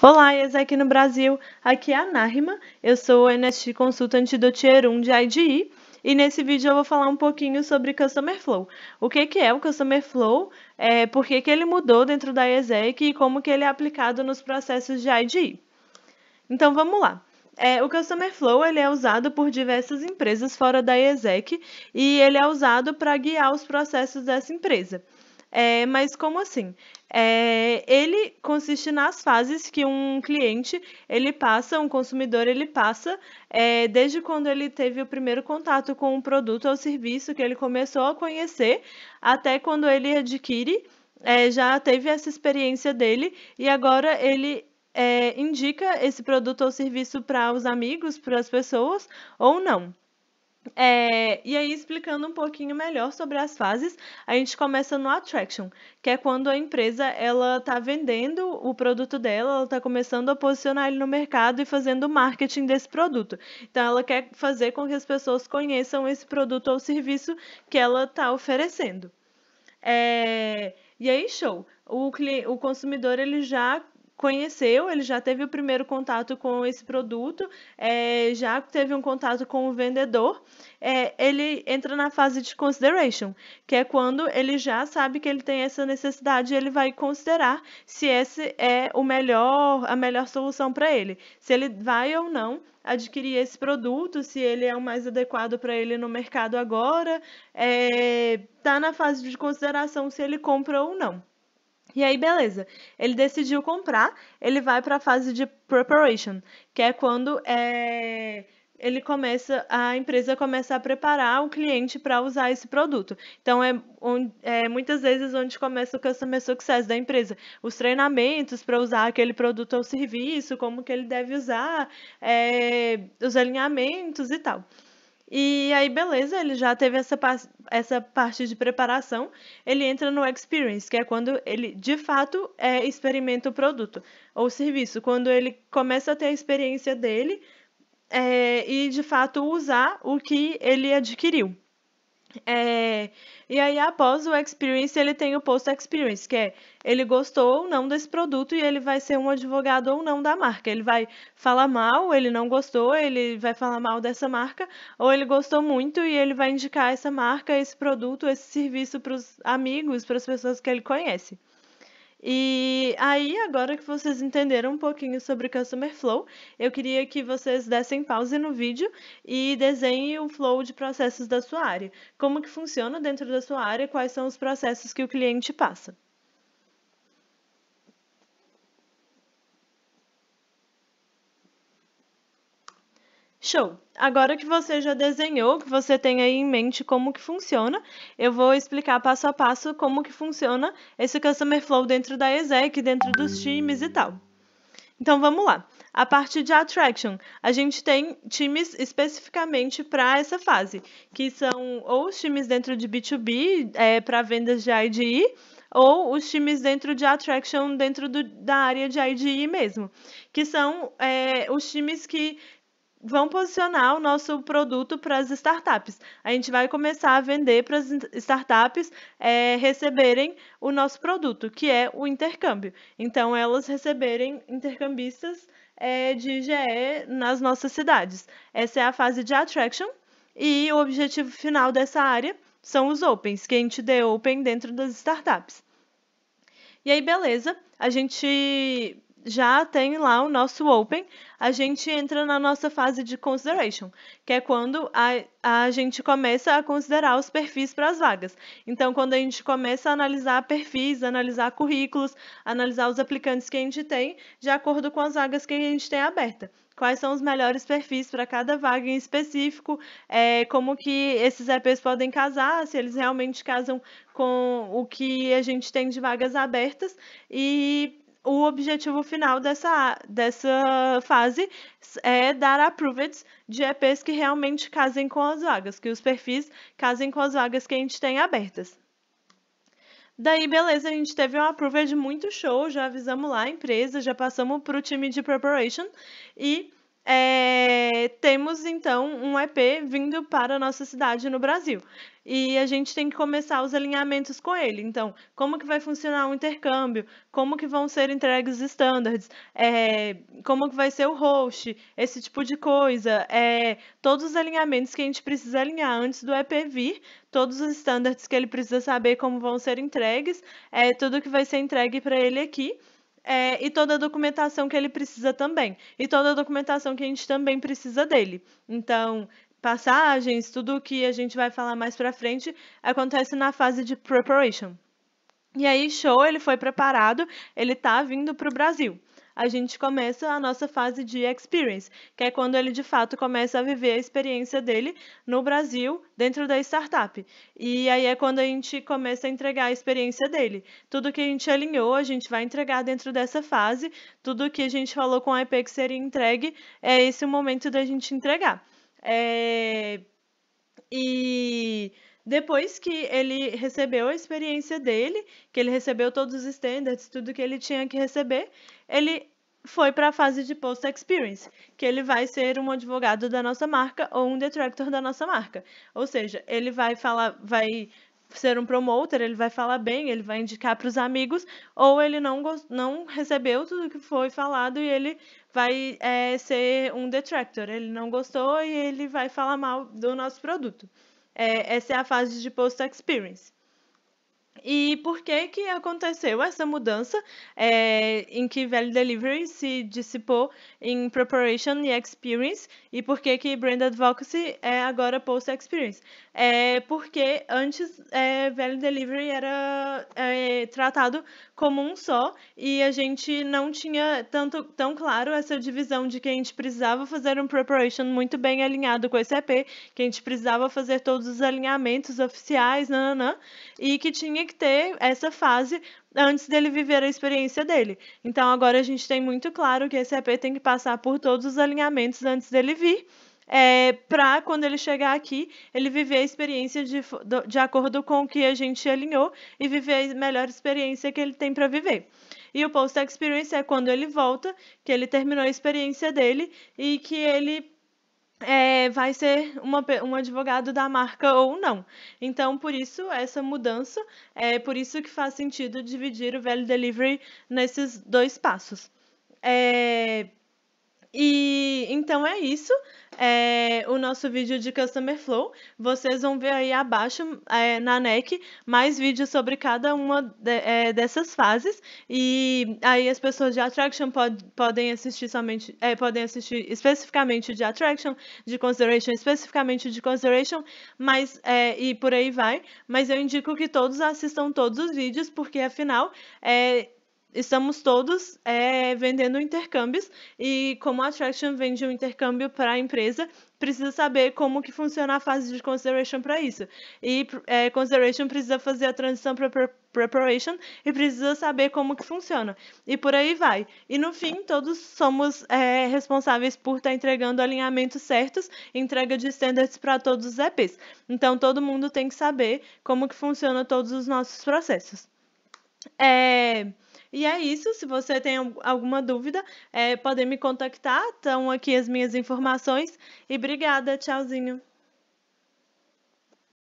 Olá, IES aqui no Brasil, aqui é a Nárima, eu sou NST Consultante do Tier 1 de IDI e nesse vídeo eu vou falar um pouquinho sobre Customer Flow. O que, que é o Customer Flow, é, por que, que ele mudou dentro da IESEC e como que ele é aplicado nos processos de IDI. Então vamos lá. É, o Customer Flow ele é usado por diversas empresas fora da IESEC e ele é usado para guiar os processos dessa empresa. É, mas como assim? É, ele consiste nas fases que um cliente ele passa, um consumidor ele passa, é, desde quando ele teve o primeiro contato com o produto ou serviço que ele começou a conhecer, até quando ele adquire, é, já teve essa experiência dele e agora ele é, indica esse produto ou serviço para os amigos, para as pessoas ou não. É, e aí, explicando um pouquinho melhor sobre as fases, a gente começa no attraction, que é quando a empresa ela está vendendo o produto dela, ela está começando a posicionar ele no mercado e fazendo marketing desse produto. Então, ela quer fazer com que as pessoas conheçam esse produto ou serviço que ela está oferecendo. É, e aí, show. O, o consumidor ele já conheceu, ele já teve o primeiro contato com esse produto, é, já teve um contato com o vendedor, é, ele entra na fase de consideration, que é quando ele já sabe que ele tem essa necessidade ele vai considerar se esse é o melhor, a melhor solução para ele, se ele vai ou não adquirir esse produto, se ele é o mais adequado para ele no mercado agora, está é, tá na fase de consideração se ele compra ou não. E aí, beleza. Ele decidiu comprar, ele vai para a fase de preparation, que é quando é, ele começa, a empresa começa a preparar o cliente para usar esse produto. Então, é, é, muitas vezes onde começa o customer success da empresa. Os treinamentos para usar aquele produto ou serviço, como que ele deve usar, é, os alinhamentos e tal. E aí, beleza, ele já teve essa, essa parte de preparação, ele entra no experience, que é quando ele de fato é, experimenta o produto ou serviço, quando ele começa a ter a experiência dele é, e de fato usar o que ele adquiriu. É, e aí, após o experience, ele tem o post-experience, que é ele gostou ou não desse produto e ele vai ser um advogado ou não da marca. Ele vai falar mal, ele não gostou, ele vai falar mal dessa marca, ou ele gostou muito e ele vai indicar essa marca, esse produto, esse serviço para os amigos, para as pessoas que ele conhece. E aí, agora que vocês entenderam um pouquinho sobre Customer Flow, eu queria que vocês dessem pause no vídeo e desenhem o flow de processos da sua área. Como que funciona dentro da sua área, quais são os processos que o cliente passa. Show! Agora que você já desenhou, que você tem aí em mente como que funciona, eu vou explicar passo a passo como que funciona esse Customer Flow dentro da exec, dentro dos times e tal. Então vamos lá. A parte de attraction, a gente tem times especificamente para essa fase, que são ou os times dentro de B2B é, para vendas de IDE, ou os times dentro de attraction, dentro do, da área de IDE mesmo, que são é, os times que vão posicionar o nosso produto para as startups. A gente vai começar a vender para as startups é, receberem o nosso produto, que é o intercâmbio. Então, elas receberem intercambistas é, de IGE nas nossas cidades. Essa é a fase de attraction e o objetivo final dessa área são os opens, que a gente dê open dentro das startups. E aí, beleza, a gente já tem lá o nosso open, a gente entra na nossa fase de consideration, que é quando a, a gente começa a considerar os perfis para as vagas. Então, quando a gente começa a analisar perfis, analisar currículos, analisar os aplicantes que a gente tem, de acordo com as vagas que a gente tem aberta. Quais são os melhores perfis para cada vaga em específico, é, como que esses EPs podem casar, se eles realmente casam com o que a gente tem de vagas abertas e o objetivo final dessa, dessa fase é dar approveds de EPs que realmente casem com as vagas, que os perfis casem com as vagas que a gente tem abertas. Daí, beleza, a gente teve um approved muito show, já avisamos lá a empresa, já passamos para o time de preparation e é, temos então um EP vindo para a nossa cidade no Brasil. E a gente tem que começar os alinhamentos com ele. Então, como que vai funcionar o intercâmbio? Como que vão ser entregues standards? É, como que vai ser o host? Esse tipo de coisa. É, todos os alinhamentos que a gente precisa alinhar antes do EP vir, todos os standards que ele precisa saber como vão ser entregues, é, tudo que vai ser entregue para ele aqui é, e toda a documentação que ele precisa também, e toda a documentação que a gente também precisa dele. Então, passagens, tudo o que a gente vai falar mais para frente, acontece na fase de preparation. E aí, show, ele foi preparado, ele tá vindo para o Brasil a gente começa a nossa fase de experience, que é quando ele de fato começa a viver a experiência dele no Brasil, dentro da startup. E aí é quando a gente começa a entregar a experiência dele. Tudo que a gente alinhou, a gente vai entregar dentro dessa fase. Tudo que a gente falou com a IP que seria entregue, é esse o momento da gente entregar. É... E depois que ele recebeu a experiência dele, que ele recebeu todos os standards, tudo que ele tinha que receber, ele foi para a fase de post experience, que ele vai ser um advogado da nossa marca ou um detractor da nossa marca. Ou seja, ele vai falar, vai ser um promoter, ele vai falar bem, ele vai indicar para os amigos, ou ele não, não recebeu tudo que foi falado e ele vai é, ser um detractor, ele não gostou e ele vai falar mal do nosso produto é, essa é a fase de post experience. E por que que aconteceu essa mudança é, em que Value Delivery se dissipou em Preparation e Experience e por que que Brand Advocacy é agora Post Experience? É porque antes é, Value Delivery era é, tratado como um só e a gente não tinha tanto tão claro essa divisão de que a gente precisava fazer um Preparation muito bem alinhado com o EP, que a gente precisava fazer todos os alinhamentos oficiais, nananã, e que tinha que ter essa fase antes dele viver a experiência dele. Então agora a gente tem muito claro que esse EP tem que passar por todos os alinhamentos antes dele vir. É, para quando ele chegar aqui, ele viver a experiência de, de acordo com o que a gente alinhou e viver a melhor experiência que ele tem para viver. E o post-experience é quando ele volta, que ele terminou a experiência dele e que ele é, vai ser uma, um advogado da marca ou não. Então, por isso, essa mudança, é por isso que faz sentido dividir o Value Delivery nesses dois passos. É, e então é isso, é, o nosso vídeo de Customer Flow. Vocês vão ver aí abaixo é, na NEC mais vídeos sobre cada uma de, é, dessas fases. E aí as pessoas de Attraction pod, podem assistir somente, é, podem assistir especificamente de Attraction, de Consideration, especificamente de Consideration, mas é, e por aí vai. Mas eu indico que todos assistam todos os vídeos, porque afinal é estamos todos é, vendendo intercâmbios e como a Attraction vende um intercâmbio para a empresa, precisa saber como que funciona a fase de consideration para isso. E é, consideration precisa fazer a transição para preparation e precisa saber como que funciona. E por aí vai. E no fim, todos somos é, responsáveis por estar tá entregando alinhamentos certos, entrega de standards para todos os EPs. Então todo mundo tem que saber como que funciona todos os nossos processos. É... E é isso. Se você tem alguma dúvida, é, podem me contactar. Estão aqui as minhas informações. E obrigada. Tchauzinho.